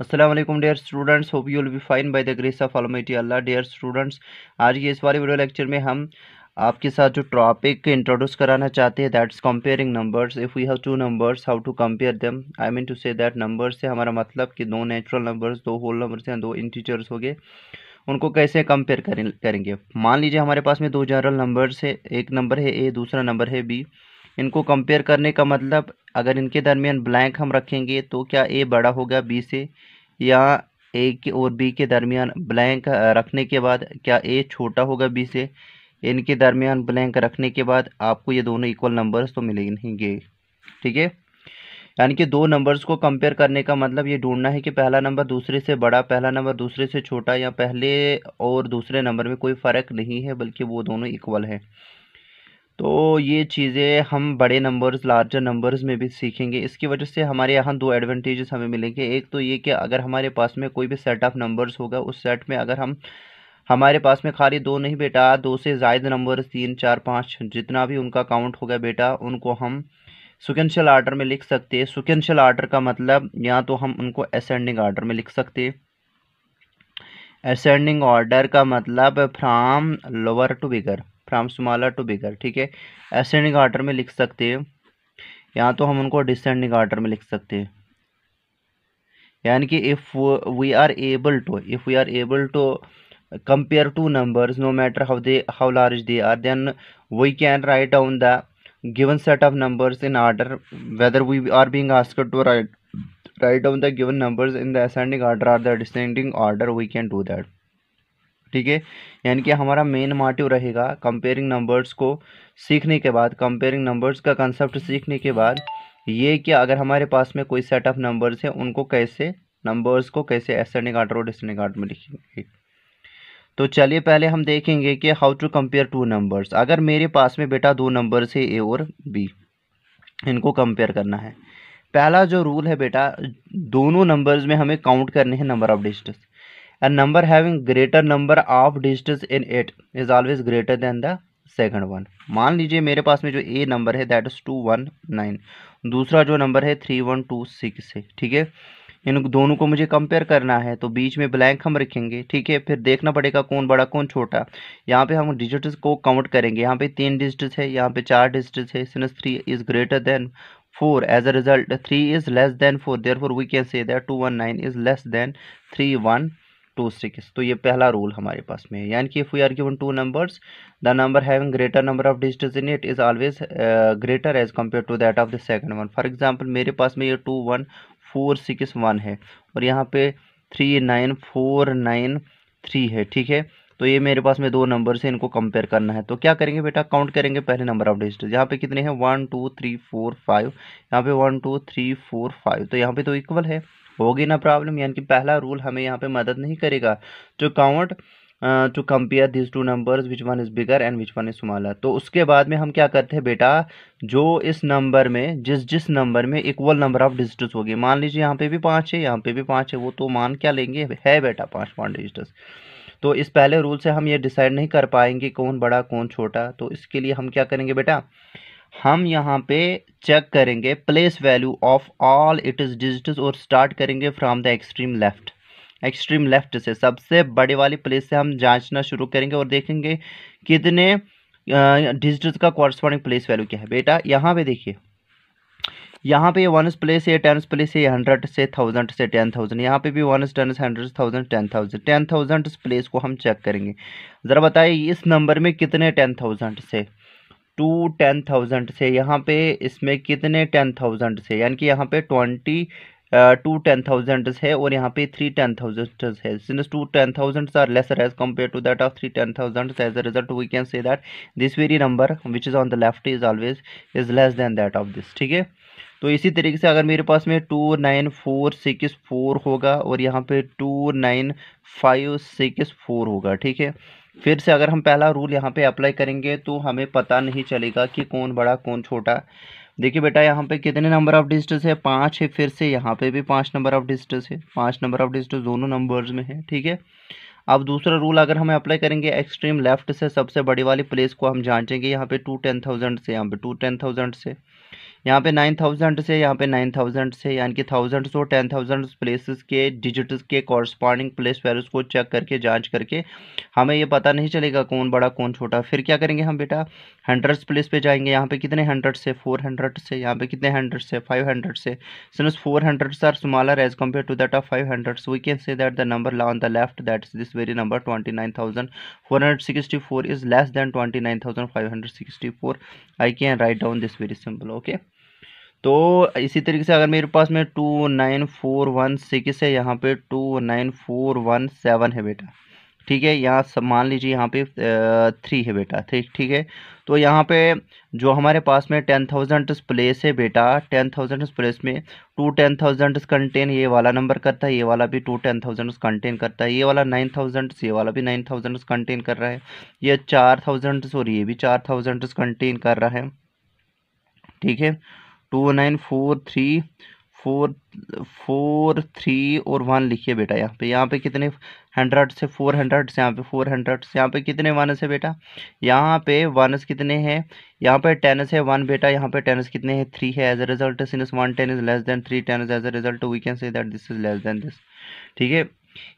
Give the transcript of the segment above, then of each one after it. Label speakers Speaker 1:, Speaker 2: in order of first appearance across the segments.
Speaker 1: Aslam dear students hope you will be fine by the grace of almighty Allah dear students आज के इस बार video lecture में हम आपके साथ जो टॉपिक इंट्रोड्यूस कराना चाहते हैं that's comparing numbers if we have two numbers how to compare them I mean to say that numbers से हमारा मतलब कि दो नेचुरल नंबर्स दो होल नंबर्स हैं दो इंटीजर्स हो गए उनको कैसे कंपेयर करें करेंगे मान लीजिए हमारे पास में दो जनरल नंबर्स है एक नंबर है ए दूसरा नंबर है बी इनको कंपेयर करने का मतलब अगर इनके दरमियान ब्लैंक हम रखेंगे तो क्या ए बड़ा होगा बी से या ए के और बी के दरमियान ब्लैंक रखने के बाद क्या ए छोटा होगा बी से इनके दरमियान ब्लैंक रखने के बाद आपको ये दोनों इक्वल नंबर्स तो मिलेंगे ठीक है यानी कि दो नंबर्स को कंपेयर करने का मतलब ये ढूंढना है कि पहला नंबर दूसरे से बड़ा पहला नंबर दूसरे से छोटा या पहले और दूसरे नंबर में कोई फ़र्क नहीं है बल्कि वो दोनों इक्वल हैं तो ये चीज़ें हम बड़े नंबर्स लार्जर नंबर्स में भी सीखेंगे इसकी वजह से हमारे यहाँ दो एडवांटेजेस हमें मिलेंगे एक तो ये कि अगर हमारे पास में कोई भी सेट ऑफ नंबर्स होगा उस सेट में अगर हम हमारे पास में खाली दो नहीं बेटा दो से जायद नंबर तीन चार पाँच जितना भी उनका काउंट होगा बेटा उनको हम सुकेंशल आर्डर में लिख सकते सुकेंशल आर्डर का मतलब या तो हम उनको असेंडिंग आर्डर में लिख सकते असेंडिंग ऑर्डर का मतलब from lower to bigger from smaller to bigger ठीक है एसेंडिंग ऑर्डर में लिख सकते हैं या तो हम उनको डिसेंडिंग ऑर्डर में लिख सकते हैं यानी कि if we are able to if we are able to compare two numbers no matter how they how large they are then we can write down the given set of numbers in order whether we are being asked to write write down the given numbers in the ascending order or the descending order we can do that ठीक है यानी कि हमारा main motive रहेगा comparing numbers को सीखने के बाद कंपेयरिंग नंबर्स का कंसेप्ट सीखने के बाद ये कि अगर हमारे पास में कोई सेट ऑफ नंबर्स है उनको कैसे नंबर्स को कैसे एसेंडिंग ऑर्डर और डिसेंडिंग ऑर्डर में लिखेंगे तो चलिए पहले हम देखेंगे कि how to compare two numbers अगर मेरे पास में बेटा दो नंबर्स है ए और बी इनको कंपेयर करना है पहला जो रूल है बेटा दोनों नंबर्स में हमें काउंट करने हैं number of digits A number having greater number of digits in it is always greater than the second one मान लीजिए मेरे पास में जो ए नंबर है that is two one nine दूसरा जो नंबर है थ्री वन टू सिक्स है ठीक है इन दोनों को मुझे कंपेयर करना है तो बीच में ब्लैंक हम रखेंगे ठीक है फिर देखना पड़ेगा कौन बड़ा कौन छोटा यहाँ पे हम डिजिट्स को काउंट करेंगे यहाँ पे तीन डिजिट्स है यहाँ पे चार डिजिट्स है since three is greater than four as a result three is less than four there four we can say that two one nine is less than three one two six तो ये पहला rule हमारे पास में है यानी कि if we are given two numbers the number having greater number of digits in it is always greater as compare to that of the second one for example मेरे पास में ये two one four six one है और यहाँ पे three nine four nine three है ठीक है तो ये मेरे पास में दो नंबर से इनको कंपेयर करना है तो क्या करेंगे बेटा काउंट करेंगे पहले नंबर ऑफ डिजिट यहाँ पे कितने हैं one two three four five यहाँ पे one two three four five तो यहाँ पे तो इक्वल है होगी ना प्रॉब्लम यानी कि पहला रूल हमें यहाँ पे मदद नहीं करेगा to count to compare this two numbers which one is bigger and which one is smaller तो उसके बाद में हम क्या करते हैं बेटा जो इस नंबर में जिस जिस नंबर में इक्वल नंबर ऑफ डिजिट्स होगी मान लीजिए यहाँ पे भी पाँच है यहाँ पे भी पाँच है वो तो मान क्या लेंगे है बेटा पाँच पाँच डिजिटस तो इस पहले रूल से हम ये डिसाइड नहीं कर पाएंगे कौन बड़ा कौन छोटा तो इसके लिए हम क्या करेंगे बेटा हम यहाँ पे चेक करेंगे place value of all it is digits और स्टार्ट करेंगे from the extreme left extreme left से सबसे बड़े वाली प्लेस से हम जांचना शुरू करेंगे और देखेंगे कितने डिजिट्स का कॉरस्पॉन्डिंग प्लेस वैल्यू क्या है बेटा यहाँ पे देखिए यहाँ पे वन प्लेस है टेन प्लेस है हंड्रेड से थाउजेंड से टेन थाउजेंड यहाँ पे भी one ten hundred thousand ten thousand ten thousand place को हम चेक करेंगे ज़रा बताइए इस नंबर में कितने टेन थाउजेंड से टू टेन थाउजेंड से यहाँ पे इसमें कितने टेन थाउजेंड से यानी कि यहाँ पे ट्वेंटी टू टेन थाउजेंड है और यहाँ पे थ्री टेन थाउजेंड है since two ten thousand are lesser as compare to that of three ten thousand as a result we can say that this very number which is on the left is always is less than that of this ठीक है तो इसी तरीके से अगर मेरे पास में two nine four six four होगा और यहाँ पे two nine five six four होगा ठीक है फिर से अगर हम पहला रूल यहाँ पे अप्लाई करेंगे तो हमें पता नहीं चलेगा कि कौन बड़ा कौन छोटा देखिए बेटा यहाँ पे कितने नंबर ऑफ डिजिट्स है पाँच है फिर से यहाँ पे भी पाँच नंबर ऑफ डिजिट्स है पाँच नंबर ऑफ डिजिट्स दोनों नंबर्स में है ठीक है अब दूसरा रूल अगर हम अप्लाई करेंगे एक्सट्रीम लेफ्ट से सबसे बड़ी वाली प्लेस को हम जांचेंगे यहाँ पर टू टेन थाउजेंड से यहाँ पे टू टेन थाउजेंड से यहाँ पे नाइन थाउजेंड से यहाँ पे नाइन थाउजेंड से यानी कि थाउजेंड्स और टेन थाउजेंड प्लेसेस के डिजिट्स के कॉरस्पॉन्डिंग प्लेस वैल्यूज को चेक करके जांच करके हमें ये पता नहीं चलेगा कौन बड़ा कौन छोटा फिर क्या करेंगे हम बेटा हंड्रेड्स प्लेस पे जाएंगे यहाँ पे कितने हंड्रेड से फोर हंड्रेड से यहाँ पे कितने हंड्रेड से फाइव हंड्रेड से since four hundreds are smaller as compare to that of five hundreds we can say that the number on the left that is this very number twenty nine thousand four hundred sixty four is less than twenty nine thousand five hundred sixty four I can write down this very simple okay तो इसी तरीके से अगर मेरे पास में two nine four one six है यहाँ पे two nine four one seven है बेटा ठीक है यहाँ सब मान लीजिए यहाँ पे थ्री है बेटा ठीक ठीक है तो यहाँ पे जो हमारे पास में टेन थाउजेंड प्लेस है बेटा टेन थाउजेंड प्लेस में टू टेन थाउजेंड कंटेन ये वाला नंबर करता है ये वाला भी टू टेन थाउजेंड कंटेन करता है ये वाला नाइन थाउजेंड ये वाला भी नाइन थाउजेंड कंटेन कर रहा है ये चार थाउजेंड और ये भी चार थाउजेंड कंटेन कर रहा है ठीक है two nine four three four four three और वन लिखिए बेटा यहाँ पे यहाँ पे कितने हंड्रेड से फोर हंड्रेड से यहाँ पे फोर हंड्रेड से यहाँ पे कितने वनस है बेटा यहाँ पे वनस कितने हैं यहाँ पे टेनिस है वन बेटा यहाँ पे टेनस कितने हैं थ्री है as a result since one ten is less than three is as a result we can say that this is less than this ठीक है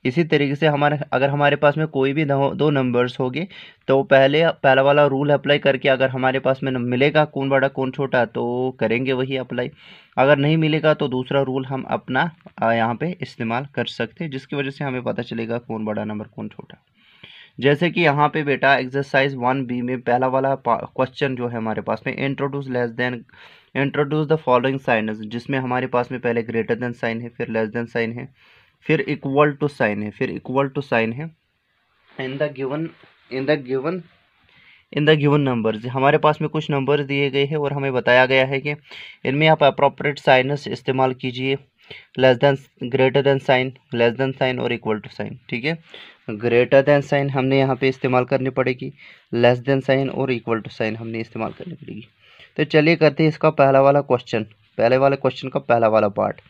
Speaker 1: इसी तरीके से हमारे अगर हमारे पास में कोई भी दो नंबर्स होगे तो पहले पहला वाला रूल अप्लाई करके अगर हमारे पास में मिलेगा कौन बड़ा कौन छोटा तो करेंगे वही अप्लाई अगर नहीं मिलेगा तो दूसरा रूल हम अपना यहाँ पे इस्तेमाल कर सकते हैं जिसकी वजह से हमें पता चलेगा कौन बड़ा नंबर कौन छोटा जैसे कि यहाँ पे बेटा एक्सरसाइज वन बी में पहला वाला क्वेश्चन जो है हमारे पास में introduce less than introduce the following sign जिसमें हमारे पास में पहले ग्रेटर देन साइन है फिर लेस देन साइन है फिर इक्वल टू साइन है फिर इक्वल टू साइन है in the given in the given in the given numbers हमारे पास में कुछ नंबर्स दिए गए हैं और हमें बताया गया है कि इनमें आप अप्रोप्रिएट साइनस इस्तेमाल कीजिए less than greater than sign less than sign और इक्वल टू साइन ठीक है ग्रेटर देन साइन हमने यहाँ पे इस्तेमाल करनी पड़ेगी लेस देन साइन और इक्वल टू साइन हमने इस्तेमाल करनी पड़ेगी तो चलिए करते हैं इसका पहला वाला क्वेश्चन पहले वाले क्वेश्चन का पहला वाला पार्ट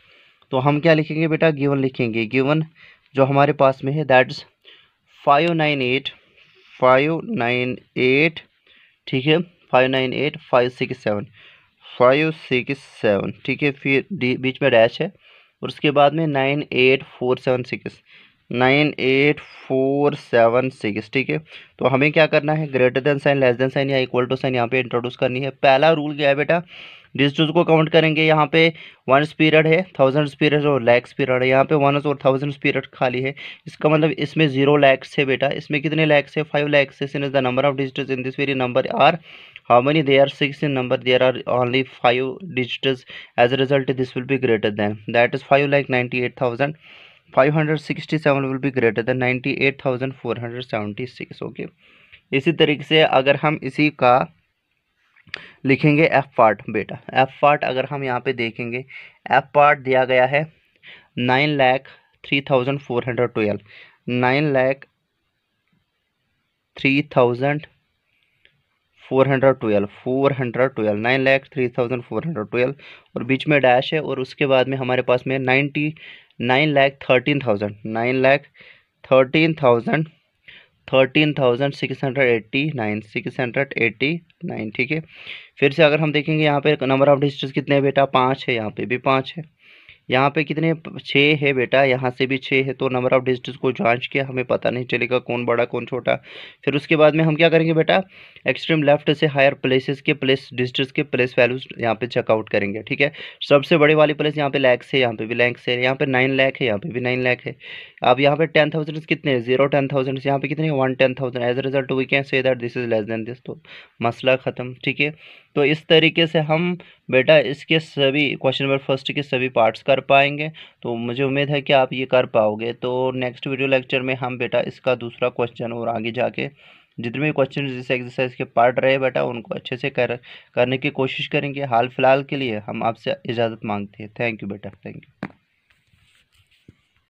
Speaker 1: तो हम क्या लिखेंगे बेटा गिवन लिखेंगे गिवन जो हमारे पास में है that's five nine eight five nine eight ठीक है five nine eight five six seven five six seven ठीक है फिर बीच में डैश है और उसके बाद में nine eight four seven six nine eight four seven six ठीक है तो हमें क्या करना है greater than sign less than sign या इक्वल टू साइन यहाँ पे इंट्रोड्यूस करनी है पहला रूल क्या है बेटा जिस चीज़ को काउंट करेंगे यहाँ पे वन पीरियड है थाउजेंड पीरियड और लैक्स पीरियड है यहाँ पे वन और थाउजेंड पीरियड खाली है इसका मतलब इसमें जीरो लैक्स है बेटा इसमें कितने लैक्स है फाइव लैक्स है since is the number of digit in this very number are how many there are six in number there are only five digits as a result this will be greater than that is 5 like 98000 567 will be greater than 98,476 okay इसी तरीके से अगर हम इसी का लिखेंगे F part बेटा F part अगर हम यहाँ पे देखेंगे एफ पार्ट दिया गया है nine lakh three thousand four hundred twelve nine lakh three thousand four hundred twelve four hundred twelve nine lakh three thousand four hundred twelve और बीच में डैश है और उसके बाद में हमारे पास में ninety nine lakh thirteen thousand nine lakh thirteen thousand thirteen thousand six hundred eighty nine six hundred eighty nine ठीक है फिर से अगर हम देखेंगे यहाँ पे नंबर ऑफ डिजिट्स कितने हैं बेटा पाँच है यहाँ पे भी पाँच है यहाँ पे कितने छः है बेटा यहाँ से भी छः है तो नंबर ऑफ डिजिट्स को जांच के हमें पता नहीं चलेगा कौन बड़ा कौन छोटा फिर उसके बाद में हम क्या करेंगे बेटा एक्सट्रीम लेफ्ट से हायर प्लेसेस के प्लेस डिजिट्स के प्लेस वैल्यूज यहाँ पे चेकआउट करेंगे ठीक है सबसे बड़े वाली प्लेस यहाँ पे लैक्स है यहाँ पे भी लैक्स है यहाँ पे नाइन लैक है यहाँ पे भी नाइन लैक है अब यहाँ पे टेन थाउजेंड्स कितने जीरो टेन थाउजेंड यहाँ पे कितने one ten thousand as result we can say that this is less than this तो मसला ख़त्म ठीक है तो इस तरीके से हम बेटा इसके सभी क्वेश्चन नंबर फर्स्ट के सभी पार्ट्स कर पाएंगे तो मुझे उम्मीद है कि आप ये कर पाओगे तो नेक्स्ट वीडियो लेक्चर में हम बेटा इसका दूसरा क्वेश्चन और आगे जाके जितने भी क्वेश्चन जिस एक्सरसाइज के पार्ट रहे बेटा उनको अच्छे से कर करने की कोशिश करेंगे हाल फिलहाल के लिए हम आपसे इजाज़त मांगते हैं थैंक यू बेटा थैंक यू